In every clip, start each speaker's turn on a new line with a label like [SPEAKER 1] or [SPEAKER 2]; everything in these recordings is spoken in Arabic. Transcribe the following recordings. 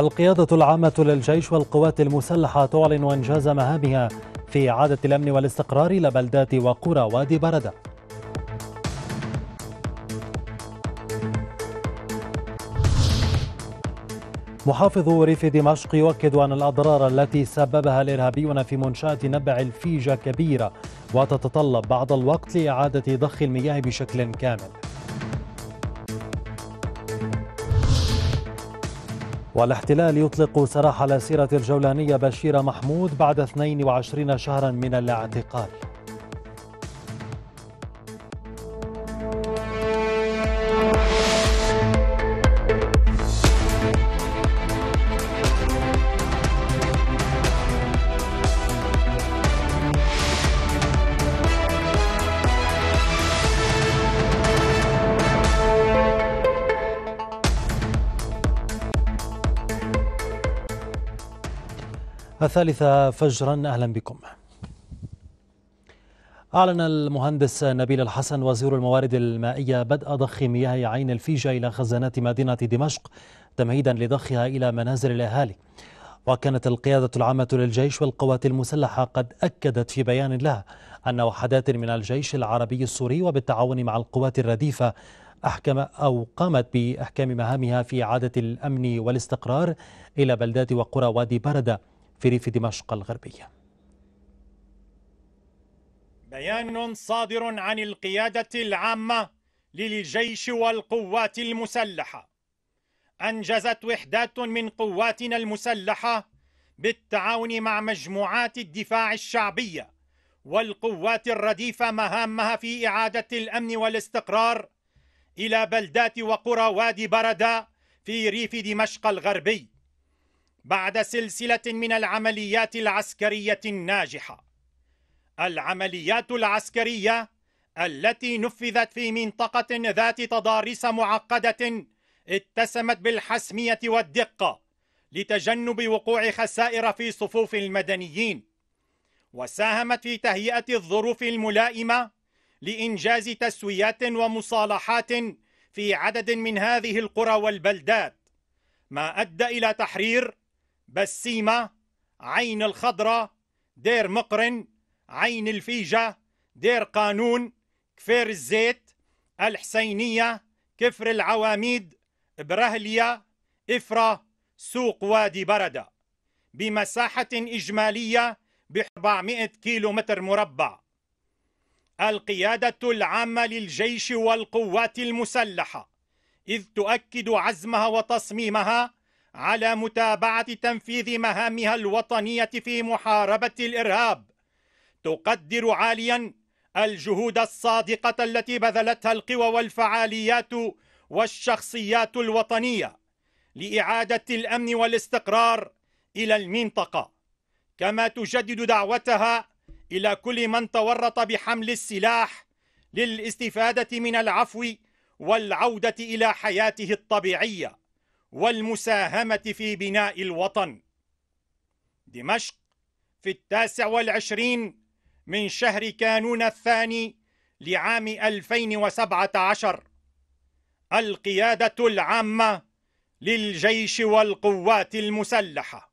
[SPEAKER 1] القيادة العامة للجيش والقوات المسلحة تعلن إنجاز مهامها في إعادة الأمن والاستقرار إلى بلدات وقرى وادي بردة محافظ ريف دمشق يؤكد أن الأضرار التي سببها الإرهابيون في منشأة نبع الفيجة كبيرة وتتطلب بعض الوقت لإعادة ضخ المياه بشكل كامل والاحتلال يطلق سراح على سيرة الجولانية بشير محمود بعد 22 شهرا من الاعتقال الثالثة فجرا أهلا بكم أعلن المهندس نبيل الحسن وزير الموارد المائية بدء ضخ مياه عين الفيجة إلى خزانات مدينة دمشق تمهيدا لضخها إلى منازل الأهالي وكانت القيادة العامة للجيش والقوات المسلحة قد أكدت في بيان لها أن وحدات من الجيش العربي السوري وبالتعاون مع القوات الرديفة أحكم أو قامت بإحكام مهامها في إعادة الأمن والاستقرار إلى بلدات وقرى وادي بردة في ريف دمشق الغربية
[SPEAKER 2] بيان صادر عن القيادة العامة للجيش والقوات المسلحة أنجزت وحدات من قواتنا المسلحة بالتعاون مع مجموعات الدفاع الشعبية والقوات الرديفة مهامها في إعادة الأمن والاستقرار إلى بلدات وقرى وادي بردا في ريف دمشق الغربي بعد سلسلة من العمليات العسكرية الناجحة العمليات العسكرية التي نفذت في منطقة ذات تضاريس معقدة اتسمت بالحسمية والدقة لتجنب وقوع خسائر في صفوف المدنيين وساهمت في تهيئة الظروف الملائمة لإنجاز تسويات ومصالحات في عدد من هذه القرى والبلدات ما أدى إلى تحرير بسيمة عين الخضرة دير مقرن عين الفيجة دير قانون كفير الزيت الحسينية كفر العواميد برهلية إفرة سوق وادي بردة بمساحة إجمالية ب 400 كيلو متر مربع القيادة العامة للجيش والقوات المسلحة إذ تؤكد عزمها وتصميمها على متابعة تنفيذ مهامها الوطنية في محاربة الإرهاب تقدر عاليا الجهود الصادقة التي بذلتها القوى والفعاليات والشخصيات الوطنية لإعادة الأمن والاستقرار إلى المنطقة كما تجدد دعوتها إلى كل من تورط بحمل السلاح للاستفادة من العفو والعودة إلى حياته الطبيعية والمساهمة في بناء الوطن دمشق في التاسع والعشرين من شهر كانون الثاني لعام 2017 القيادة العامة للجيش والقوات المسلحة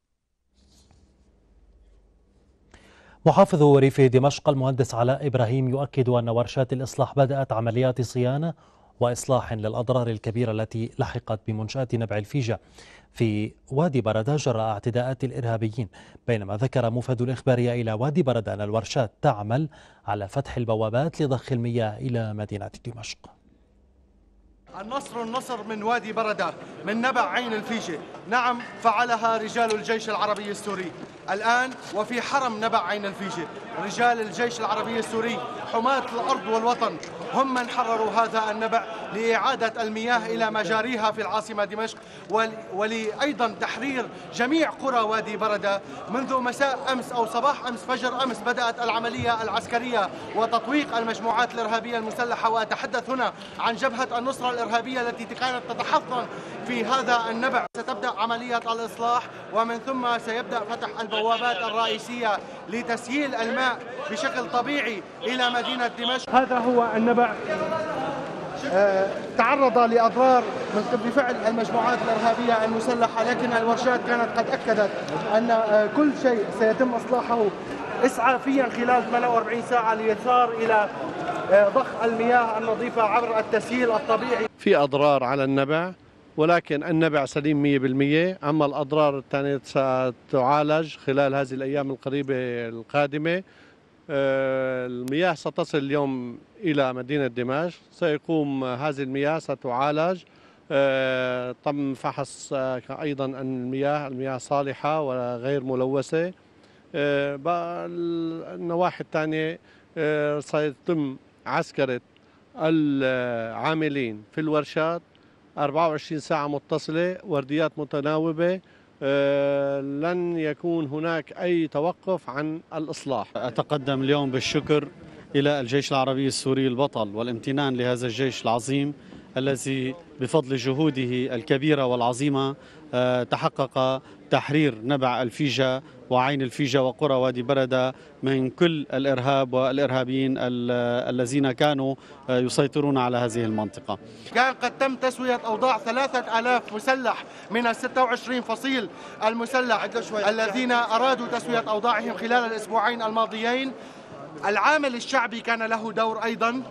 [SPEAKER 1] محافظ ريف دمشق المهندس علاء إبراهيم يؤكد أن ورشات الإصلاح بدأت عمليات صيانة وإصلاح للأضرار الكبيرة التي لحقت بمنشأة نبع الفيجة في وادي بردا جراء اعتداءات الإرهابيين بينما ذكر مفاد الإخبارية إلى وادي بردا أن الورشات تعمل على فتح البوابات لضخ المياه إلى مدينة دمشق
[SPEAKER 3] النصر النصر من وادي بردا من نبع عين الفيجة نعم فعلها رجال الجيش العربي السوري الآن وفي حرم نبع عين الفيجة رجال الجيش العربي السوري حماة الأرض والوطن هم من حرروا هذا النبع لإعادة المياه إلى مجاريها في العاصمة دمشق ولأيضا تحرير جميع قرى وادي بردة منذ مساء أمس أو صباح أمس فجر أمس بدأت العملية العسكرية وتطويق المجموعات الإرهابية المسلحة وأتحدث هنا عن جبهة النصرة الإرهابية التي كانت تتحصن في هذا النبع ستبدأ عملية الإصلاح ومن ثم سيبدأ فتح البوابات الرئيسية لتسييل الماء بشكل طبيعي إلى مدينة دمشق هذا هو النبع آه، تعرض لأضرار بفعل المجموعات الإرهابية المسلحة لكن الورشات كانت قد أكدت أن آه، كل شيء سيتم إصلاحه إسعافيا خلال 48 ساعة ليسار إلى آه، ضخ المياه النظيفة عبر التسييل الطبيعي في أضرار على النبع ولكن النبع سليم 100% أما الأضرار الثانية ستعالج خلال هذه الأيام القريبة القادمة آه، المياه ستصل اليوم إلى مدينة دمشق سيقوم هذه المياه ستعالج آه، تم فحص آه، أيضا المياه المياه صالحة وغير ملوثة النواحي الثانية سيتم عسكرة العاملين في الورشات 24 ساعة متصلة ورديات متناوبة آه، لن يكون هناك أي توقف عن الإصلاح أتقدم اليوم بالشكر إلى الجيش العربي السوري البطل والامتنان لهذا الجيش العظيم الذي بفضل جهوده الكبيرة والعظيمة آه، تحقق تحرير نبع الفيجة وعين الفيجة وقرى وادي بردة من كل الإرهاب والإرهابيين الذين كانوا آه، يسيطرون على هذه المنطقة كان قد تم تسوية أوضاع 3000 مسلح من ال 26 فصيل المسلح الذين أرادوا تسوية أوضاعهم خلال الأسبوعين الماضيين العامل الشعبي كان له دور أيضا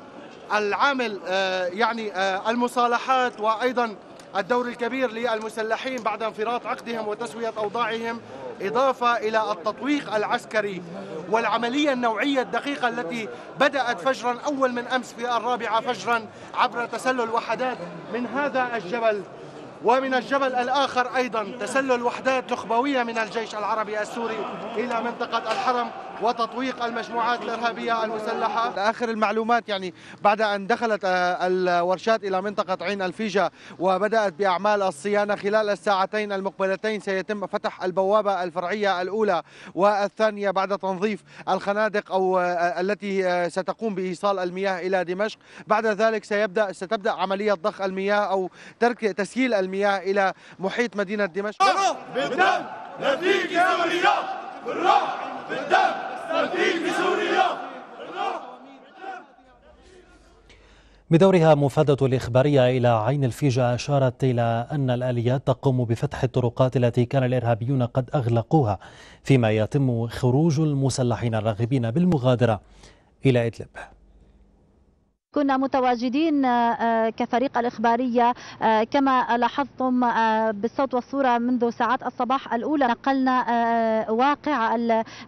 [SPEAKER 3] العامل آه، يعني آه، المصالحات وأيضا الدور الكبير للمسلحين بعد انفراط عقدهم وتسوية أوضاعهم إضافة إلى التطويق العسكري والعملية النوعية الدقيقة التي بدأت فجرا أول من أمس في الرابعة فجرا عبر تسلل وحدات من هذا الجبل ومن الجبل الآخر أيضا تسلل وحدات نخبوية من الجيش العربي السوري إلى منطقة الحرم وتطويق المجموعات الإرهابية المسلحة آخر المعلومات يعني بعد أن دخلت آه، الورشات إلى منطقة عين الفيجة وبدأت بأعمال الصيانة خلال الساعتين المقبلتين سيتم فتح البوابة الفرعية الأولى والثانية بعد تنظيف الخنادق أو آه، آه، التي ستقوم بإيصال المياه إلى دمشق بعد ذلك سيبدأ ستبدأ عملية ضخ المياه أو ترك تسييل المياه إلى محيط مدينة دمشق بالدم نتيجه الرياح بالروح بالدم
[SPEAKER 1] بدورها مفادة الإخبارية إلى عين الفيجة أشارت إلى أن الآليات تقوم بفتح الطرقات التي كان الإرهابيون قد أغلقوها فيما يتم خروج المسلحين الراغبين بالمغادرة إلى إدلب
[SPEAKER 4] كنا متواجدين آه، آه، كفريق الإخبارية آه، كما لاحظتم بالصوت والصورة منذ ساعات الصباح الأولى نقلنا واقع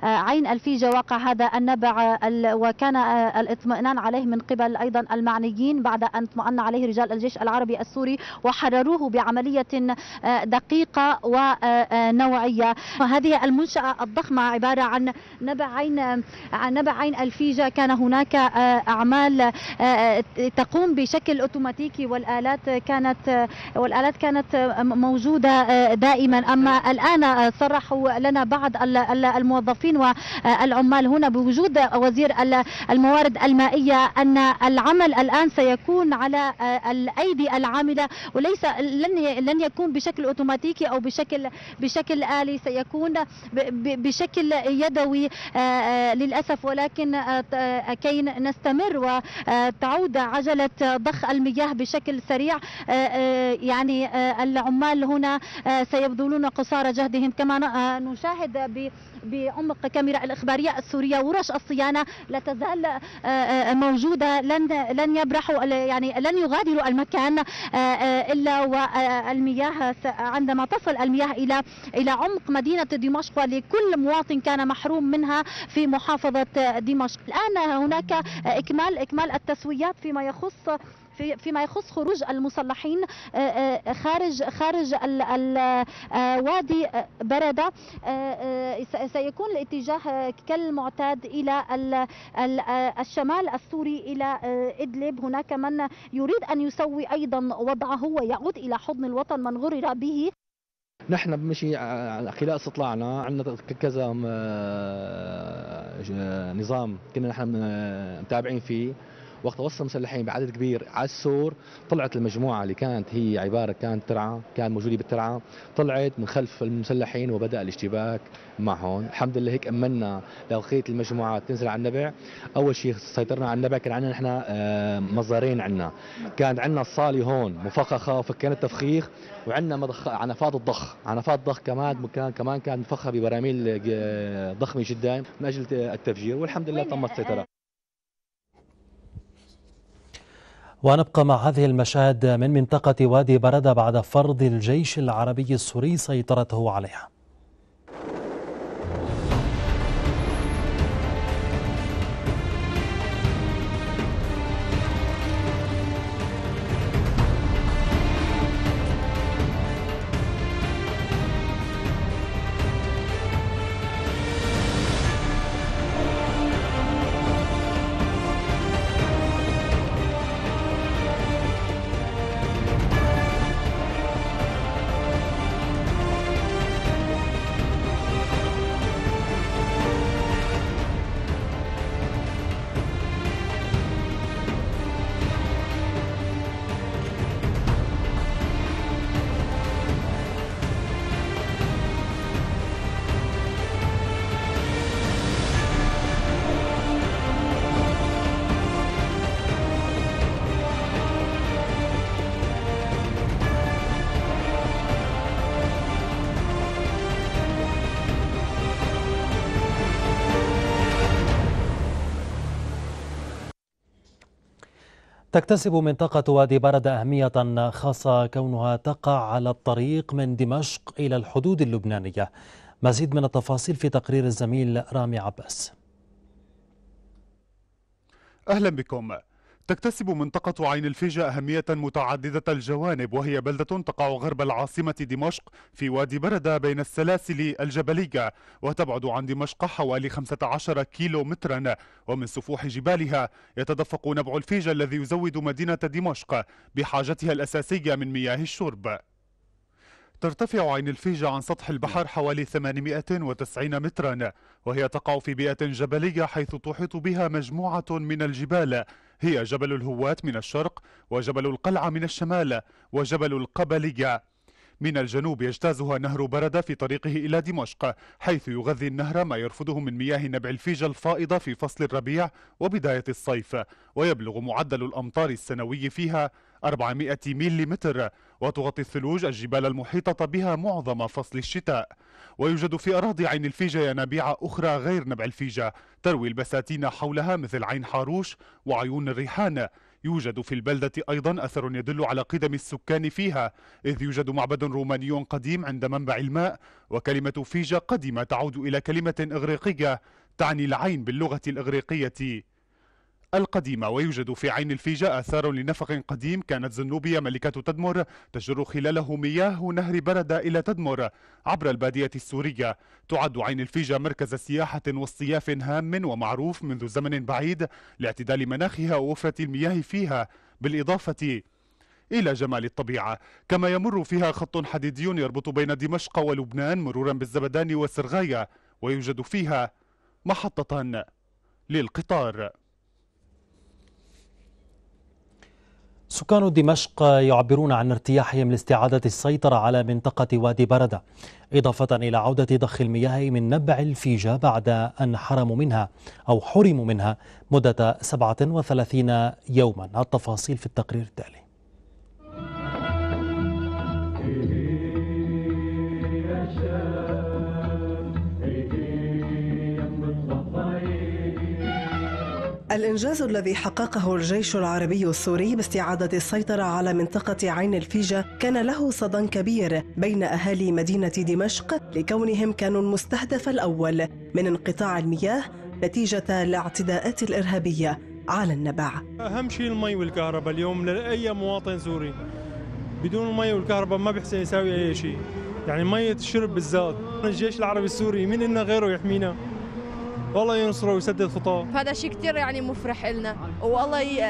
[SPEAKER 4] عين الفيجة واقع هذا النبع وكان الاطمئنان عليه من قبل أيضا المعنيين بعد أن اطمئن عليه رجال الجيش العربي السوري وحرروه بعملية دقيقة ونوعية وهذه المنشأة الضخمة عبارة عن نبع عين, عن نبع عين الفيجة كان هناك أعمال تقوم بشكل اوتوماتيكي والالات كانت والالات كانت موجوده دائما اما الان صرحوا لنا بعض الموظفين والعمال هنا بوجود وزير الموارد المائيه ان العمل الان سيكون على الايدي العامله وليس لن لن يكون بشكل اوتوماتيكي او بشكل بشكل الي سيكون بشكل يدوي آه، آه، للاسف ولكن آه، كي نستمر و تعود عجلة ضخ المياه بشكل سريع آه، آه، يعني آه، العمال هنا سيبذلون قصارى جهدهم كما نشاهد بعمق كاميرا الإخبارية السورية ورش الصيانة لا تزال موجودة لن لن يبرحوا يعني لن يغادروا المكان إلا والمياه عندما تصل المياه إلى إلى عمق مدينة دمشق ولكل مواطن كان محروم منها في محافظة دمشق الآن هناك إكمال إكمال التسويق الفتويات فيما يخص فيما يخص خروج المسلحين آه، آه، خارج خارج آه، وادي برده سيكون الاتجاه كالمعتاد الى الشمال السوري الى ادلب هناك من يريد ان يسوي ايضا وضعه ويعود الى حضن الوطن من غرر به
[SPEAKER 3] نحن بمشي خلال استطلاعنا عندنا كذا نظام كنا نحن متابعين فيه وقت وصل المسلحين بعدد كبير على السور طلعت المجموعه اللي كانت هي عباره كانت ترعى كان موجوده بالترعه طلعت من خلف المسلحين وبدا الاشتباك معهم الحمد لله هيك امنا لبقيه المجموعات تنزل على النبع اول شيء سيطرنا على النبع كان عندنا نحن آه، مصدرين عندنا كان عندنا الصاله هون مفخخه وفكينا التفخيخ وعندنا مضخ... عنفات الضخ عنفات ضخ كمان كان كمان كان مفخخه ببراميل آه، ضخمه جدا من اجل التفجير والحمد لله تم السيطره
[SPEAKER 1] ونبقى مع هذه المشاهد من منطقة وادي بردة بعد فرض الجيش العربي السوري سيطرته عليها تكتسب منطقة وادي برد أهمية خاصة كونها تقع على الطريق من دمشق إلى الحدود اللبنانية مزيد من التفاصيل في تقرير الزميل رامي
[SPEAKER 5] عباس أهلا بكم تكتسب منطقة عين الفيجة أهمية متعددة الجوانب وهي بلدة تقع غرب العاصمة دمشق في وادي بردة بين السلاسل الجبلية وتبعد عن دمشق حوالي 15 كيلو مترا ومن سفوح جبالها يتدفق نبع الفيجة الذي يزود مدينة دمشق بحاجتها الأساسية من مياه الشرب ترتفع عين الفيجة عن سطح البحر نعم. حوالي 890 مترا وهي تقع في بيئة جبلية حيث تحيط بها مجموعة من الجبال هي جبل الهوات من الشرق وجبل القلعة من الشمال وجبل القبلية من الجنوب يجتازها نهر بردة في طريقه إلى دمشق حيث يغذي النهر ما يرفضه من مياه نبع الفيجة الفائضة في فصل الربيع وبداية الصيف ويبلغ معدل الأمطار السنوي فيها 400 ملم وتغطي الثلوج الجبال المحيطة بها معظم فصل الشتاء ويوجد في أراضي عين الفيجة ينابيع أخرى غير نبع الفيجة تروي البساتين حولها مثل عين حاروش وعيون الريحانة يوجد في البلدة أيضا أثر يدل على قدم السكان فيها إذ يوجد معبد روماني قديم عند منبع الماء وكلمة فيجة قديمة تعود إلى كلمة إغريقية تعني العين باللغة الإغريقية القديمة ويوجد في عين الفيجة آثار لنفق قديم كانت زنوبية ملكة تدمر تجر خلاله مياه نهر بردة إلى تدمر عبر البادية السورية تعد عين الفيجة مركز سياحة واصطياف هام ومعروف منذ زمن بعيد لاعتدال مناخها ووفرة المياه فيها بالإضافة إلى جمال الطبيعة كما يمر فيها خط حديدي يربط بين دمشق ولبنان مرورا بالزبدان والسرغاية ويوجد فيها محطة للقطار
[SPEAKER 1] سكان دمشق يعبرون عن ارتياحهم لاستعادة السيطرة على منطقة وادي بردة إضافة إلى عودة ضخ المياه من نبع الفيجة بعد أن حرموا منها أو حرموا منها مدة 37 يوما التفاصيل في التقرير التالي الإنجاز الذي حققه الجيش العربي السوري باستعادة السيطرة على منطقة عين الفيجة كان له صدى كبير بين أهالي مدينة دمشق لكونهم كانوا المستهدف الأول من انقطاع المياه نتيجة الاعتداءات الإرهابية على النبع أهم شيء المي والكهرباء اليوم لأي مواطن سوري بدون المي والكهرباء ما بيحسن يساوي أي شيء يعني مية الشرب بالذات الجيش العربي السوري من إنه غيره يحمينا
[SPEAKER 2] والله ينصره ويسدد خطاه
[SPEAKER 6] هذا شيء كثير يعني مفرح لنا والله ي...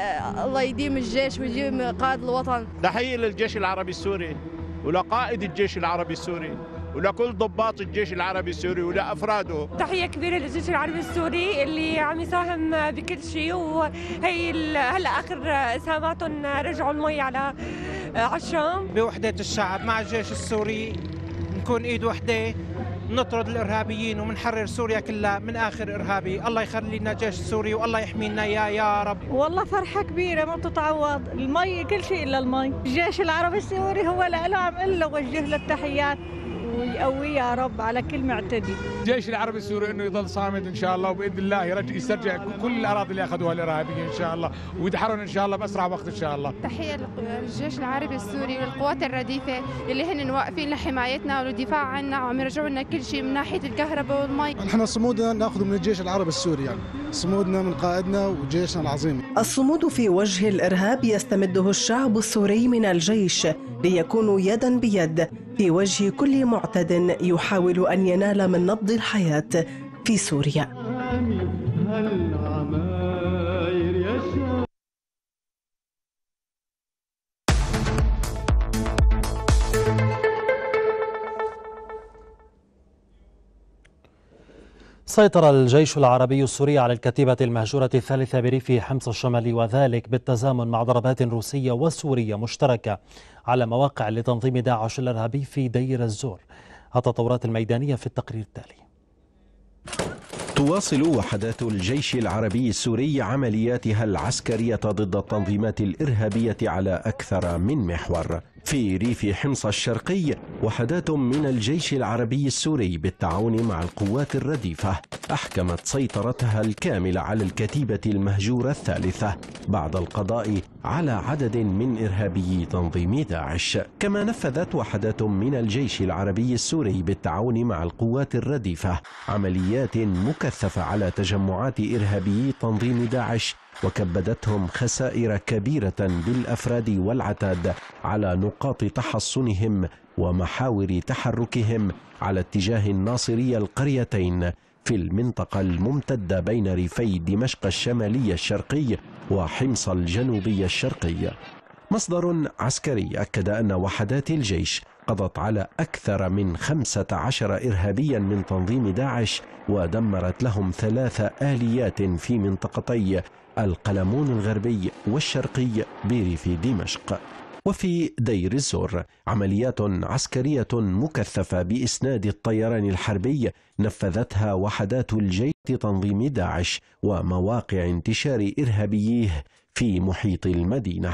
[SPEAKER 6] الله يديم الجيش ويديم قائد الوطن
[SPEAKER 2] تحيه للجيش العربي السوري ولقائد الجيش العربي السوري ولكل ضباط الجيش العربي السوري ولافراده
[SPEAKER 6] تحيه كبيره للجيش العربي السوري اللي عم يساهم بكل شيء وهي هلا اخر اسهاماتهم رجعوا المي على عشام
[SPEAKER 2] بوحده الشعب مع الجيش السوري نكون ايد وحده نطرد الارهابيين ومنحرر سوريا كلها من اخر ارهابي الله يخلي
[SPEAKER 6] لنا الجيش السوري
[SPEAKER 2] والله يحمينا يا يا رب
[SPEAKER 6] والله فرحه كبيره ما بتتعوض المي كل شيء الا المي الجيش العربي السوري هو له عم له وجه له التحيات ويقويه يا رب على كل معتدي
[SPEAKER 2] الجيش العربي السوري انه يضل صامد ان شاء الله وباذن الله يسترجع كل الاراضي اللي اخذوها الارهابيين ان شاء الله ويدحرون ان شاء الله باسرع وقت ان شاء الله
[SPEAKER 4] تحيه للجيش العربي السوري والقوات الرديفه اللي هن واقفين لحمايتنا والدفاع عنا وعم يرجعوا لنا كل شيء من ناحيه الكهرباء والمي نحن
[SPEAKER 3] صمودنا ناخذه من الجيش العربي السوري يعني صمودنا من قائدنا وجيشنا العظيم الصمود في وجه الارهاب
[SPEAKER 1] يستمده الشعب السوري من الجيش ليكونوا يدا بيد في وجه كل معتد يحاول ان ينال من نبض الحياه في سوريا سيطر الجيش العربي السوري على الكتيبة المهجورة الثالثة بريف حمص الشمالي وذلك بالتزامن مع ضربات روسية وسورية مشتركة على مواقع لتنظيم داعش الإرهابي في دير الزور التطورات الميدانية في التقرير التالي
[SPEAKER 7] تواصل وحدات الجيش العربي السوري عملياتها العسكرية ضد التنظيمات الإرهابية على أكثر من محور في ريف حمص الشرقي وحدات من الجيش العربي السوري بالتعاون مع القوات الرديفة أحكمت سيطرتها الكاملة على الكتيبة المهجورة الثالثة بعد القضاء على عدد من إرهابي تنظيم داعش كما نفذت وحدات من الجيش العربي السوري بالتعاون مع القوات الرديفة عمليات مكثفة على تجمعات إرهابي تنظيم داعش وكبدتهم خسائر كبيرة بالأفراد والعتاد على نقاط تحصنهم ومحاور تحركهم على اتجاه الناصرية القريتين في المنطقة الممتدة بين ريفي دمشق الشمالي الشرقي وحمص الجنوبي الشرقي مصدر عسكري أكد أن وحدات الجيش قضت على أكثر من 15 إرهابيا من تنظيم داعش ودمرت لهم ثلاث آليات في منطقتي القلمون الغربي والشرقي بريف دمشق وفي دير الزور عمليات عسكرية مكثفة بإسناد الطيران الحربي نفذتها وحدات الجيش تنظيم داعش ومواقع انتشار إرهابيه في محيط المدينة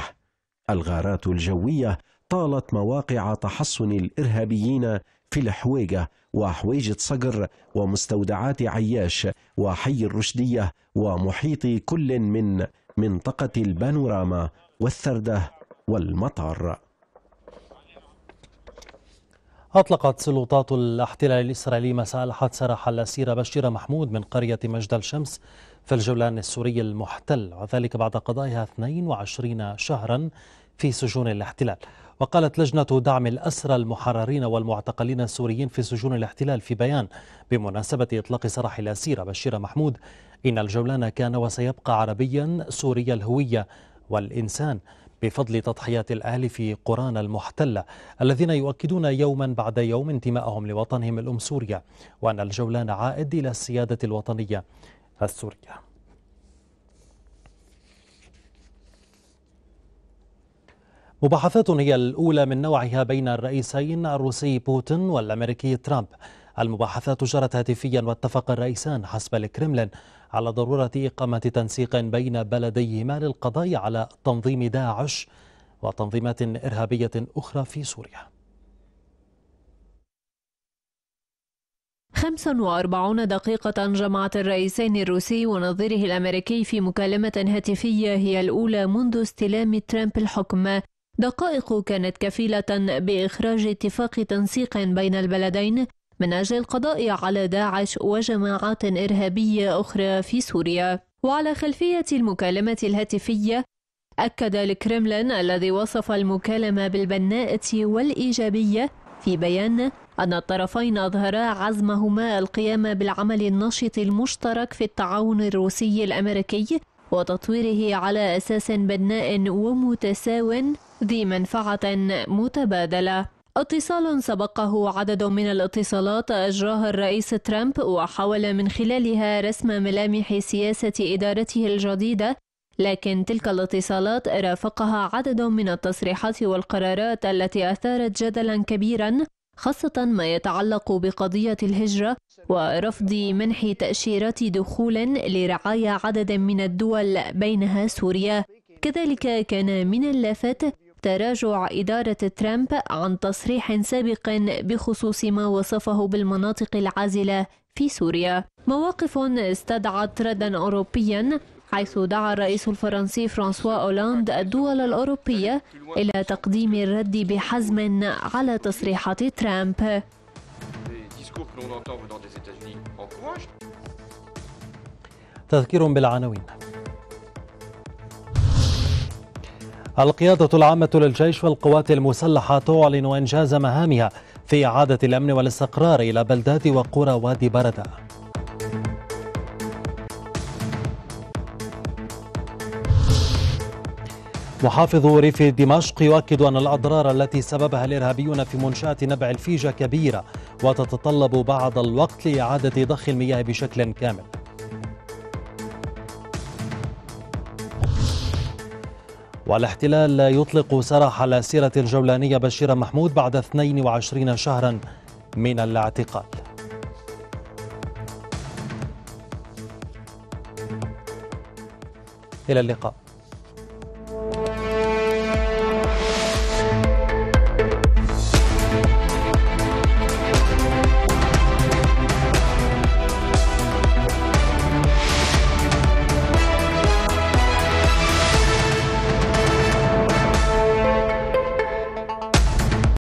[SPEAKER 7] الغارات الجوية طالت مواقع تحصن الإرهابيين في الحويجة وحويجة صقر ومستودعات عياش وحي الرشدية ومحيط كل من منطقة البانوراما والثردة والمطر
[SPEAKER 1] أطلقت سلطات الاحتلال الإسرائيلي مساء الأحد سراح الأسير بشير محمود من قرية مجد الشمس في الجولان السوري المحتل وذلك بعد قضائها 22 شهرا في سجون الاحتلال وقالت لجنة دعم الأسرى المحررين والمعتقلين السوريين في سجون الاحتلال في بيان بمناسبة إطلاق سراح الأسير بشير محمود إن الجولان كان وسيبقى عربيا سوريا الهوية والإنسان بفضل تضحيات الأهل في قرانا المحتلة الذين يؤكدون يوما بعد يوم انتمائهم لوطنهم الأم سوريا وأن الجولان عائد إلى السيادة الوطنية السورية مباحثات هي الأولى من نوعها بين الرئيسين الروسي بوتين والأمريكي ترامب المباحثات جرت هاتفيا واتفق الرئيسان حسب الكرملين على ضرورة إقامة تنسيق بين بلديهما للقضاء على تنظيم داعش وتنظيمات إرهابية أخرى في سوريا
[SPEAKER 6] 45 دقيقة جمعت الرئيسين الروسي ونظيره الأمريكي في مكالمة هاتفية هي الأولى منذ استلام ترامب الحكم دقائق كانت كفيلة بإخراج اتفاق تنسيق بين البلدين من أجل القضاء على داعش وجماعات إرهابية أخرى في سوريا وعلى خلفية المكالمة الهاتفية أكد الكرملين الذي وصف المكالمة بالبناءة والإيجابية في بيان أن الطرفين أظهرا عزمهما القيام بالعمل النشط المشترك في التعاون الروسي الأمريكي وتطويره على أساس بناء ومتساو ذي منفعة متبادلة اتصال سبقه عدد من الاتصالات أجراها الرئيس ترامب وحاول من خلالها رسم ملامح سياسة إدارته الجديدة لكن تلك الاتصالات رافقها عدد من التصريحات والقرارات التي أثارت جدلا كبيرا خاصة ما يتعلق بقضية الهجرة ورفض منح تأشيرات دخول لرعاية عدد من الدول بينها سوريا كذلك كان من اللافت تراجع إدارة ترامب عن تصريح سابق بخصوص ما وصفه بالمناطق العازلة في سوريا مواقف استدعت ردا أوروبيا حيث دعا الرئيس الفرنسي فرانسوا أولاند الدول الأوروبية إلى تقديم الرد بحزم على تصريحات ترامب
[SPEAKER 1] تذكير بالعناوين القيادة العامة للجيش والقوات المسلحة تعلن إنجاز مهامها في إعادة الأمن والاستقرار إلى بلدات وقرى وادي بردة محافظ ريف دمشق يؤكد أن الأضرار التي سببها الإرهابيون في منشأة نبع الفيجة كبيرة وتتطلب بعض الوقت لإعادة ضخ المياه بشكل كامل والاحتلال لا يطلق سراح على سيرة الجولانية بشير محمود بعد 22 شهرا من الاعتقال إلى اللقاء